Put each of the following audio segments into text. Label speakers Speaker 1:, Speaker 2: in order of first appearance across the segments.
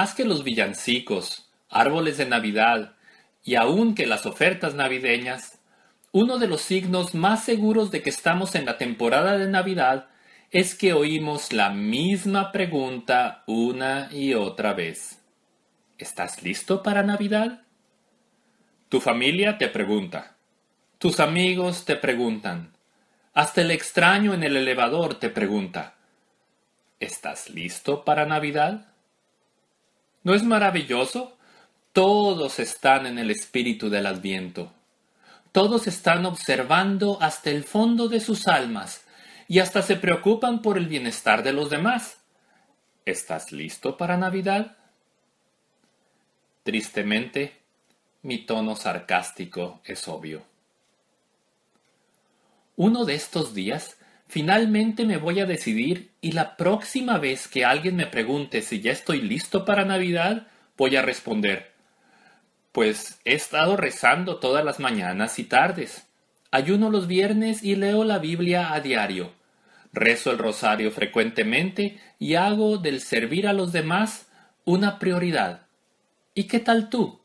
Speaker 1: más que los villancicos, árboles de Navidad y aún que las ofertas navideñas, uno de los signos más seguros de que estamos en la temporada de Navidad es que oímos la misma pregunta una y otra vez. ¿Estás listo para Navidad? Tu familia te pregunta. Tus amigos te preguntan. Hasta el extraño en el elevador te pregunta. ¿Estás listo para Navidad? ¿No es maravilloso? Todos están en el espíritu del adviento. Todos están observando hasta el fondo de sus almas y hasta se preocupan por el bienestar de los demás. ¿Estás listo para Navidad? Tristemente, mi tono sarcástico es obvio. Uno de estos días Finalmente me voy a decidir y la próxima vez que alguien me pregunte si ya estoy listo para Navidad, voy a responder, pues he estado rezando todas las mañanas y tardes. Ayuno los viernes y leo la Biblia a diario. Rezo el rosario frecuentemente y hago del servir a los demás una prioridad. ¿Y qué tal tú?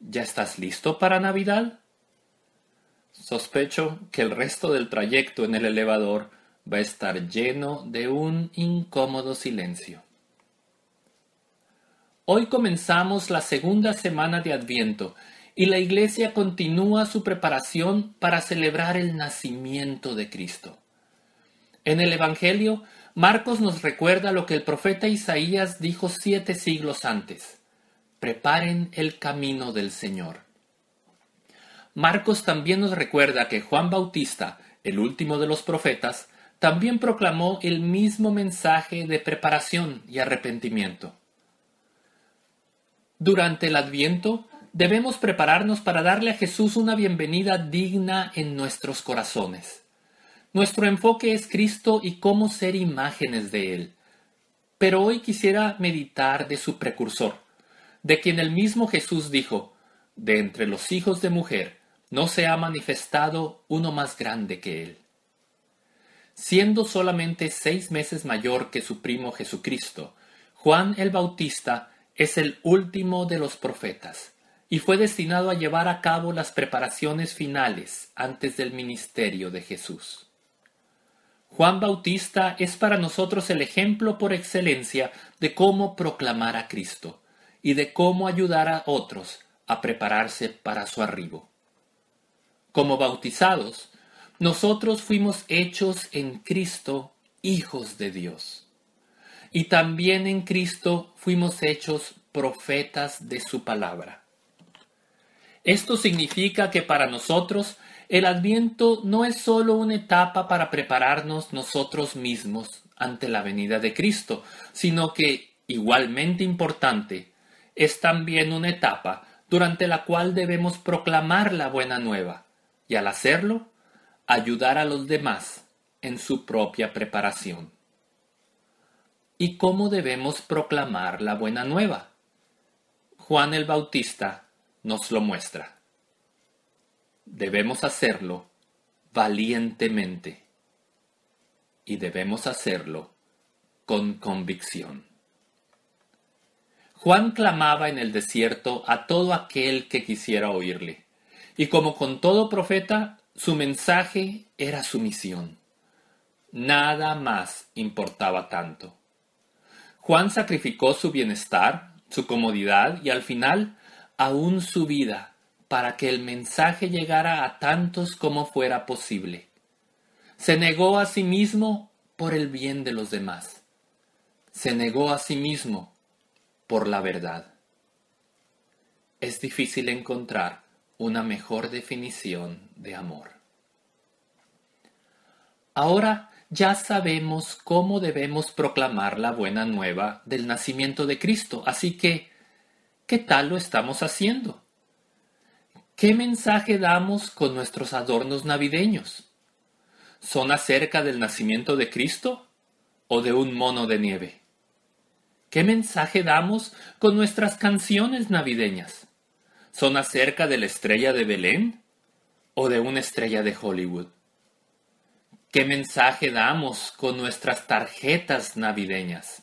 Speaker 1: ¿Ya estás listo para Navidad? Sospecho que el resto del trayecto en el elevador va a estar lleno de un incómodo silencio. Hoy comenzamos la segunda semana de Adviento y la Iglesia continúa su preparación para celebrar el nacimiento de Cristo. En el Evangelio, Marcos nos recuerda lo que el profeta Isaías dijo siete siglos antes. Preparen el camino del Señor. Marcos también nos recuerda que Juan Bautista, el último de los profetas, también proclamó el mismo mensaje de preparación y arrepentimiento. Durante el adviento debemos prepararnos para darle a Jesús una bienvenida digna en nuestros corazones. Nuestro enfoque es Cristo y cómo ser imágenes de Él. Pero hoy quisiera meditar de su precursor, de quien el mismo Jesús dijo, de entre los hijos de mujer, no se ha manifestado uno más grande que Él. Siendo solamente seis meses mayor que su primo Jesucristo, Juan el Bautista es el último de los profetas y fue destinado a llevar a cabo las preparaciones finales antes del ministerio de Jesús. Juan Bautista es para nosotros el ejemplo por excelencia de cómo proclamar a Cristo y de cómo ayudar a otros a prepararse para su arribo. Como bautizados, nosotros fuimos hechos en Cristo hijos de Dios. Y también en Cristo fuimos hechos profetas de su palabra. Esto significa que para nosotros el adviento no es solo una etapa para prepararnos nosotros mismos ante la venida de Cristo, sino que, igualmente importante, es también una etapa durante la cual debemos proclamar la buena nueva, y al hacerlo, ayudar a los demás en su propia preparación. ¿Y cómo debemos proclamar la buena nueva? Juan el Bautista nos lo muestra. Debemos hacerlo valientemente y debemos hacerlo con convicción. Juan clamaba en el desierto a todo aquel que quisiera oírle, y como con todo profeta, su mensaje era su misión. Nada más importaba tanto. Juan sacrificó su bienestar, su comodidad y al final aún su vida para que el mensaje llegara a tantos como fuera posible. Se negó a sí mismo por el bien de los demás. Se negó a sí mismo por la verdad. Es difícil encontrar una mejor definición de amor. Ahora ya sabemos cómo debemos proclamar la buena nueva del nacimiento de Cristo, así que, ¿qué tal lo estamos haciendo? ¿Qué mensaje damos con nuestros adornos navideños? ¿Son acerca del nacimiento de Cristo o de un mono de nieve? ¿Qué mensaje damos con nuestras canciones navideñas? son acerca de la estrella de Belén o de una estrella de Hollywood? ¿Qué mensaje damos con nuestras tarjetas navideñas?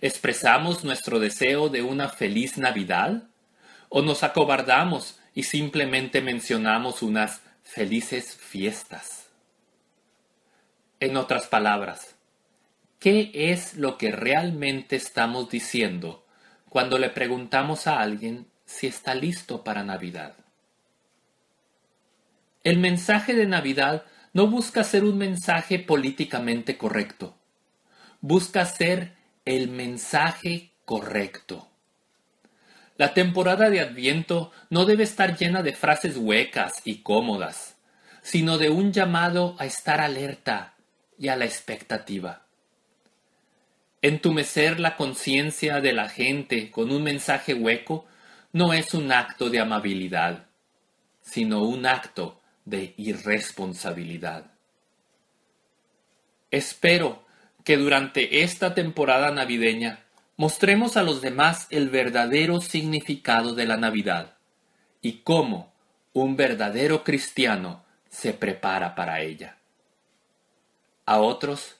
Speaker 1: ¿Expresamos nuestro deseo de una feliz Navidad? ¿O nos acobardamos y simplemente mencionamos unas felices fiestas? En otras palabras, ¿qué es lo que realmente estamos diciendo cuando le preguntamos a alguien si está listo para Navidad. El mensaje de Navidad no busca ser un mensaje políticamente correcto, busca ser el mensaje correcto. La temporada de Adviento no debe estar llena de frases huecas y cómodas, sino de un llamado a estar alerta y a la expectativa. Entumecer la conciencia de la gente con un mensaje hueco no es un acto de amabilidad, sino un acto de irresponsabilidad. Espero que durante esta temporada navideña mostremos a los demás el verdadero significado de la Navidad y cómo un verdadero cristiano se prepara para ella. A otros,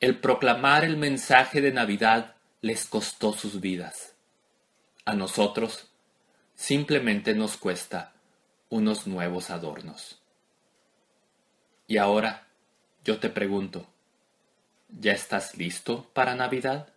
Speaker 1: el proclamar el mensaje de Navidad les costó sus vidas. A nosotros, simplemente nos cuesta unos nuevos adornos. Y ahora, yo te pregunto, ¿ya estás listo para Navidad?